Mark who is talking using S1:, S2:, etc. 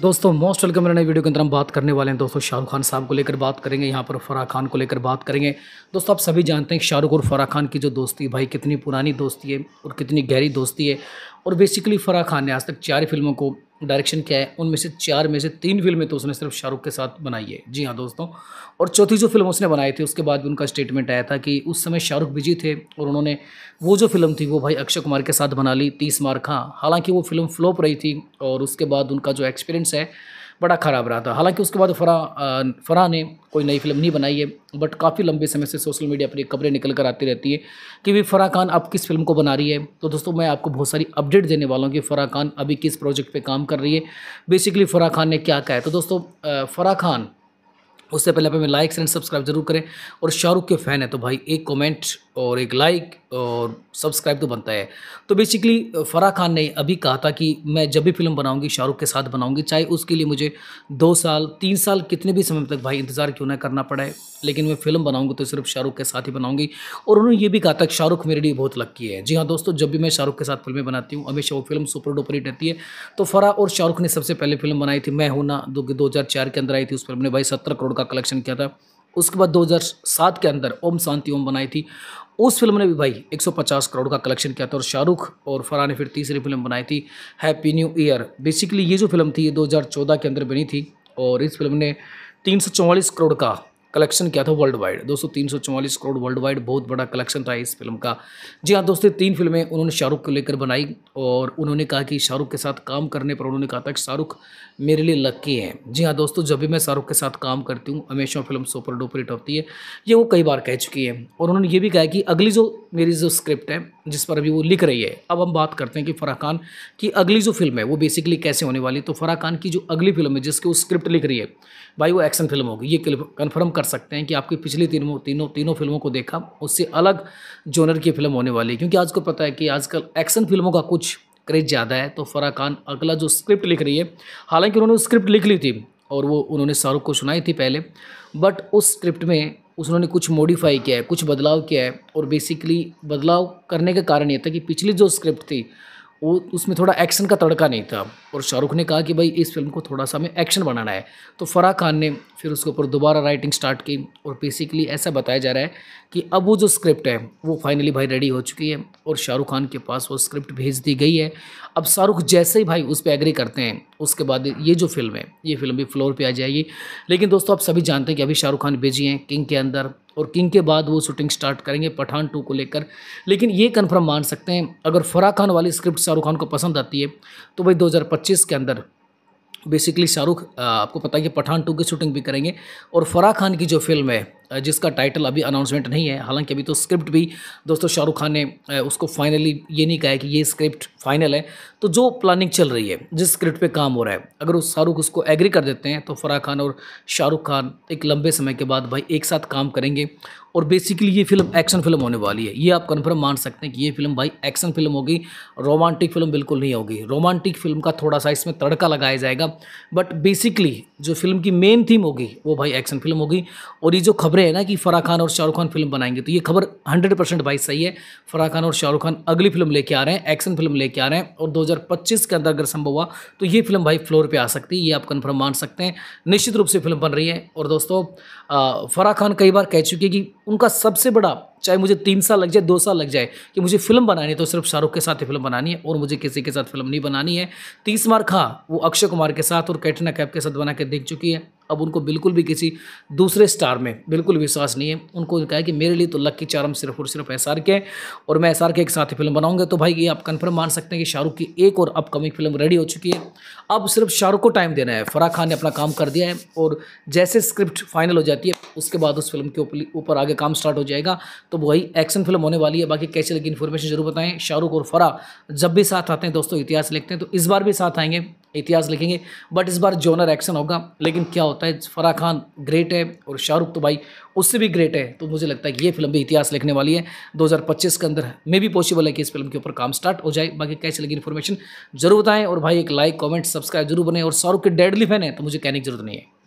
S1: दोस्तों most welcome मेरे नए वीडियो के अंदर हम बात करने वाले हैं दोस्तों शाहरुख खान साहब को लेकर बात करेंगे यहाँ पर फराह खान को लेकर बात करेंगे दोस्तों आप सभी जानते हैं शाहरुख और फराह खान की जो दोस्ती भाई कितनी पुरानी दोस्ती है और कितनी गहरी दोस्ती है और बेसिकली फराह खान ने आज तक चार फिल्मों को डायरेक्शन क्या है उनमें से चार में से तीन फिल्में तो उसने सिर्फ शाहरुख के साथ बनाई है जी हाँ दोस्तों और चौथी जो फिल्म उसने बनाई थी उसके बाद भी उनका स्टेटमेंट आया था कि उस समय शाहरुख बिजी थे और उन्होंने वो जो फिल्म थी वो भाई अक्षय कुमार के साथ बना ली तीस मार खां हालांकि वो फिल्म फ्लोप रही थी और उसके बाद उनका जो एक्सपीरियंस है बड़ा ख़राब रहा था हालांकि उसके बाद फ़रा फ़रा ने कोई नई फिल्म नहीं बनाई है बट काफ़ी लंबे समय से सोशल मीडिया पर ये खबरें निकल कर आती रहती है कि भी फ़रा खान अब किस फिल्म को बना रही है तो दोस्तों मैं आपको बहुत सारी अपडेट देने वाला हूँ कि फ़रा खान अभी किस प्रोजेक्ट पर काम कर रही है बेसिकली फ़रा खान ने क्या कहा है तो दोस्तों फ़रा खान उससे पहले आप हमें लाइक्स एंड सब्सक्राइब जरूर करें और शाहरुख के फ़ैन है तो भाई एक कमेंट और एक लाइक और सब्सक्राइब तो बनता है तो बेसिकली फ़राह खान ने अभी कहा था कि मैं जब भी फिल्म बनाऊंगी शाहरुख के साथ बनाऊंगी चाहे उसके लिए मुझे दो साल तीन साल कितने भी समय तक भाई इंतज़ार क्यों ना करना पड़े लेकिन मैं फिल्म बनाऊँगी तो सिर्फ शाहरुख के साथ ही बनाऊँगी और उन्होंने ये भी कहा था कि शाहरुख मेरे लिए बहुत लक्की है जी हाँ दोस्तों जब भी मैं शाहरुख के साथ फिल्में बनाती हूँ हमेशा वो फिल्म सुपर डुपर हिट रहती है तो फराह और शाहरुख ने सबसे पहले फिल्म बनाई थी मैं हूं ना दो हज़ार के अंदर आई थी उस फिल्म ने भाई सत्तर करोड़ का का कलेक्शन किया था उसके बाद 2007 के अंदर ओम शांति ओम बनाई थी उस फिल्म ने भी भाई 150 करोड़ का कलेक्शन किया था और शाहरुख और फरहान ने फिर तीसरी फिल्म बनाई थी हैप्पी न्यू ईयर बेसिकली ये जो फिल्म थी ये 2014 के अंदर बनी थी और इस फिल्म ने तीन करोड़ का कलेक्शन किया था वर्ल्ड वाइड दोस्तों तीन करोड़ वर्ल्ड वाइड बहुत बड़ा कलेक्शन रहा इस फिल्म का जी हाँ दोस्तों तीन फिल्में उन्होंने शाहरुख को लेकर बनाई और उन्होंने कहा कि शाहरुख के साथ काम करने पर उन्होंने कहा था कि शाहरुख मेरे लिए लक्की हैं जी हाँ दोस्तों जब भी मैं शाहरुख के साथ काम करती हूँ हमेशा फिल्म सुपर डुपर हिट होती है ये वो कई बार कह चुकी है और उन्होंने ये भी कहा कि अगली जो मेरी जो स्क्रिप्ट है जिस पर अभी वो लिख रही है अब हम बात करते हैं कि फ़राह खान की अगली जो फिल्म है वो बेसिकली कैसे होने वाली तो फ़राह खान की जो अगली फिल्म है जिसके वो स्क्रिप्ट लिख रही है भाई वो एक्शन फिल्म होगी ये कन्फर्म कर सकते हैं कि आपकी पिछली तीनों तीनों तीनों फिल्मों को देखा उससे अलग जोनर की फिल्म होने वाली है क्योंकि आज को पता है कि आजकल एक्शन फिल्मों का कुछ क्रेज ज़्यादा है तो फ़राह खान अगला जो स्क्रिप्ट लिख रही है हालांकि उन्होंने स्क्रिप्ट लिख ली थी और वो उन्होंने शाहरुख को सुनाई थी पहले बट उस स्क्रिप्ट में उन्होंने कुछ मॉडिफाई किया है कुछ बदलाव किया है और बेसिकली बदलाव करने का कारण ये था कि पिछली जो स्क्रिप्ट थी वो उसमें थोड़ा एक्शन का तड़का नहीं था और शाहरुख ने कहा कि भाई इस फिल्म को थोड़ा सा हमें एक्शन बनाना है तो फराह खान ने फिर उसके ऊपर दोबारा राइटिंग स्टार्ट की और बेसिकली ऐसा बताया जा रहा है कि अब वो जो स्क्रिप्ट है वो फाइनली भाई रेडी हो चुकी है और शाहरुख खान के पास वो स्क्रिप्ट भेज दी गई है अब शाहरुख जैसे ही भाई उस पर एग्री करते हैं उसके बाद ये जो फिल्म है ये फिल्म भी फ्लोर पर आ जाएगी लेकिन दोस्तों आप सभी जानते हैं कि अभी शाहरुख खान बिजी हैं किंग के अंदर और किंग के बाद वो शूटिंग स्टार्ट करेंगे पठान टू को लेकर लेकिन ये कन्फर्म मान सकते हैं अगर फराह खान वाली स्क्रिप्ट शाहरुख खान को पसंद आती है तो भाई दो के अंदर बेसिकली शाहरुख आपको पता है कि पठान टू की शूटिंग भी करेंगे और फराह खान की जो फिल्म है जिसका टाइटल अभी अनाउंसमेंट नहीं है हालांकि अभी तो स्क्रिप्ट भी दोस्तों शाहरुख खान ने उसको फाइनली ये नहीं कहा है कि ये स्क्रिप्ट फाइनल है तो जो प्लानिंग चल रही है जिस स्क्रिप्ट पे काम हो रहा है अगर उस शाहरुख उसको एग्री कर देते हैं तो फराह खान और शाहरुख खान एक लंबे समय के बाद भाई एक साथ काम करेंगे और बेसिकली ये फिल्म एक्शन फिल्म होने वाली है ये आप कन्फर्म मान सकते हैं कि ये फिल्म भाई एक्शन फिल्म होगी रोमांटिक फिल्म बिल्कुल नहीं होगी रोमांटिक फिल्म का थोड़ा सा इसमें तड़का लगाया जाएगा बट बेसिकली जो फिल्म की मेन थीम होगी वो भाई एक्शन फिल्म होगी और ये जो खबरें रहे हैं ना कि फराह खान और शाहरुख खान फिल्म बनाएंगे तो ये खबर हंड्रेड परसेंट भाई सही है फराह खान और शाहरुख खान अगली फिल्म लेके आ रहे हैं एक्शन फिल्म लेके आ रहे हैं और 2025 के अंदर अगर संभव हुआ तो ये फिल्म भाई फ्लोर पे आ सकती है ये आप कन्फर्म मान सकते हैं निश्चित रूप से फिल्म बन रही है और दोस्तों फराह खान कई बार कह चुके हैं कि उनका सबसे बड़ा चाहे मुझे तीन साल लग जाए दो साल लग जाए कि मुझे फिल्म बनानी है तो सिर्फ शाहरुख के साथ ही फिल्म बनानी है और मुझे किसी के साथ फिल्म नहीं बनानी है तीस मार खा वो अक्षय कुमार के साथ और कैटरीना कैफ के साथ बना के देख चुकी है अब उनको बिल्कुल भी किसी दूसरे स्टार में बिल्कुल विश्वास नहीं है उनको कहा है कि मेरे लिए तो लक्की चारम सिर्फ और सिर्फ एस के और मैं एस के एक साथ ही फिल्म बनाऊंगा तो भाई ये आप कन्फर्म मान सकते हैं कि शाहरुख की एक और अपकमिंग फिल्म रेडी हो चुकी है अब सिर्फ शाहरुख को टाइम देना है फराह खान ने अपना काम कर दिया है और जैसे स्क्रिप्ट फाइनल हो जाती है उसके बाद उस फिल्म के ऊपर आगे काम स्टार्ट हो जाएगा तो वही एक्शन फिल्म होने वाली है बाकी कैसे लगी इन्फॉर्मेशन जरूर बताएं शाहरुख और फराह जब भी साथ आते हैं दोस्तों इतिहास लिखते हैं तो इस बार भी साथ आएंगे इतिहास लिखेंगे बट इस बार जोनर एक्शन होगा लेकिन क्या होता है फराह खान ग्रेट है और शाहरुख तो भाई उससे भी ग्रेट है तो मुझे लगता है कि ये फिल्म भी इतिहास लिखने वाली है 2025 के अंदर मे भी पॉसिबल है कि इस फिल्म के ऊपर काम स्टार्ट हो जाए बाकी कैसे लगी इन्फॉर्मेशन जरूर बताएं और भाई एक लाइक कॉमेंट सब्सक्राइब जरूर बने और शाहरुख के डेडली फैन है तो मुझे कहने की जरूरत नहीं है